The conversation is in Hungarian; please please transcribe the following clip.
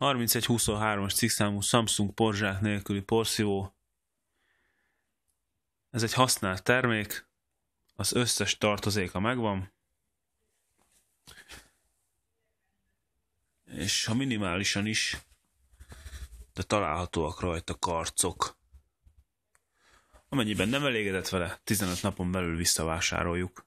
3123-as cikkszámú Samsung porzsák nélküli porszívó. Ez egy használt termék, az összes tartozéka megvan. És ha minimálisan is, de találhatóak rajta karcok. Amennyiben nem elégedett vele, 15 napon belül visszavásároljuk.